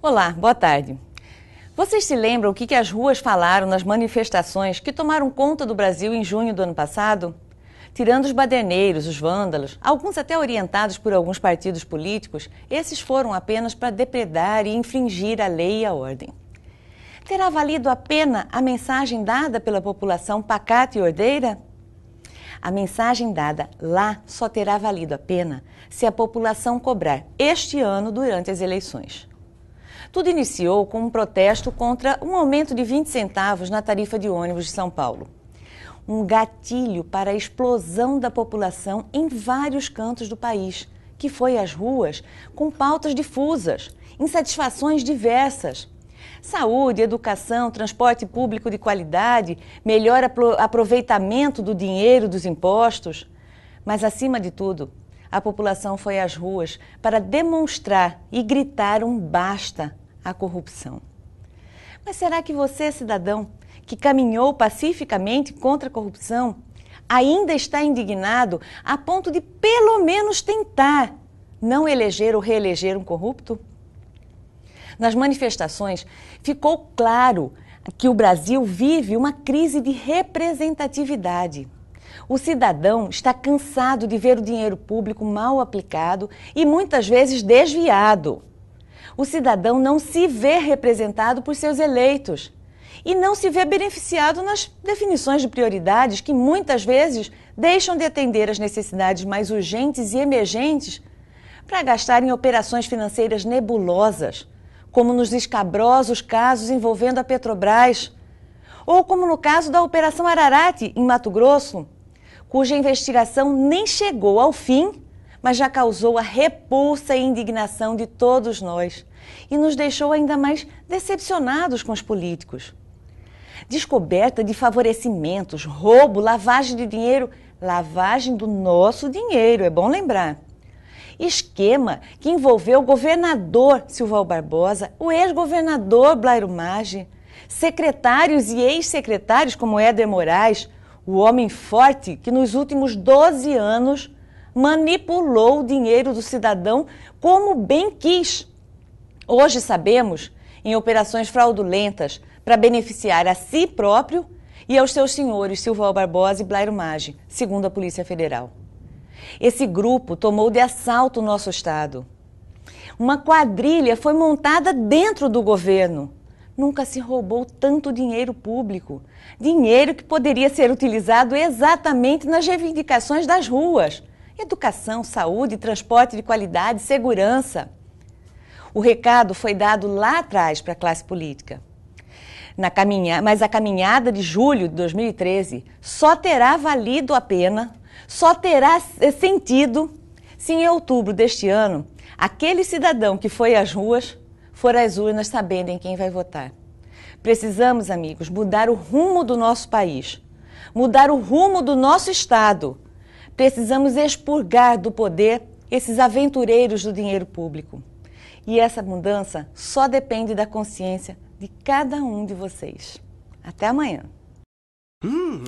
Olá, boa tarde. Vocês se lembram o que, que as ruas falaram nas manifestações que tomaram conta do Brasil em junho do ano passado? Tirando os baderneiros, os vândalos, alguns até orientados por alguns partidos políticos, esses foram apenas para depredar e infringir a lei e a ordem. Terá valido a pena a mensagem dada pela população pacata e ordeira? A mensagem dada lá só terá valido a pena se a população cobrar este ano durante as eleições. Tudo iniciou com um protesto contra um aumento de 20 centavos na tarifa de ônibus de São Paulo. Um gatilho para a explosão da população em vários cantos do país, que foi às ruas com pautas difusas, insatisfações diversas, Saúde, educação, transporte público de qualidade, melhor aproveitamento do dinheiro dos impostos. Mas, acima de tudo, a população foi às ruas para demonstrar e gritar um basta à corrupção. Mas será que você, cidadão, que caminhou pacificamente contra a corrupção, ainda está indignado a ponto de pelo menos tentar não eleger ou reeleger um corrupto? nas manifestações, ficou claro que o Brasil vive uma crise de representatividade. O cidadão está cansado de ver o dinheiro público mal aplicado e muitas vezes desviado. O cidadão não se vê representado por seus eleitos e não se vê beneficiado nas definições de prioridades que muitas vezes deixam de atender às necessidades mais urgentes e emergentes para gastar em operações financeiras nebulosas como nos escabrosos casos envolvendo a Petrobras, ou como no caso da Operação Ararate, em Mato Grosso, cuja investigação nem chegou ao fim, mas já causou a repulsa e indignação de todos nós e nos deixou ainda mais decepcionados com os políticos. Descoberta de favorecimentos, roubo, lavagem de dinheiro, lavagem do nosso dinheiro, é bom lembrar esquema que envolveu o governador Silval Barbosa, o ex-governador Blairo Maggi, secretários e ex-secretários como Éder Moraes, o homem forte que nos últimos 12 anos manipulou o dinheiro do cidadão como bem quis. Hoje sabemos em operações fraudulentas para beneficiar a si próprio e aos seus senhores Silval Barbosa e Blairo Maggi, segundo a Polícia Federal. Esse grupo tomou de assalto o nosso Estado. Uma quadrilha foi montada dentro do governo. Nunca se roubou tanto dinheiro público. Dinheiro que poderia ser utilizado exatamente nas reivindicações das ruas: educação, saúde, transporte de qualidade, segurança. O recado foi dado lá atrás para a classe política. Caminha... Mas a caminhada de julho de 2013 só terá valido a pena só terá sentido se em outubro deste ano aquele cidadão que foi às ruas for às urnas sabendo em quem vai votar. Precisamos, amigos, mudar o rumo do nosso país, mudar o rumo do nosso Estado. Precisamos expurgar do poder esses aventureiros do dinheiro público. E essa mudança só depende da consciência de cada um de vocês. Até amanhã. Hum.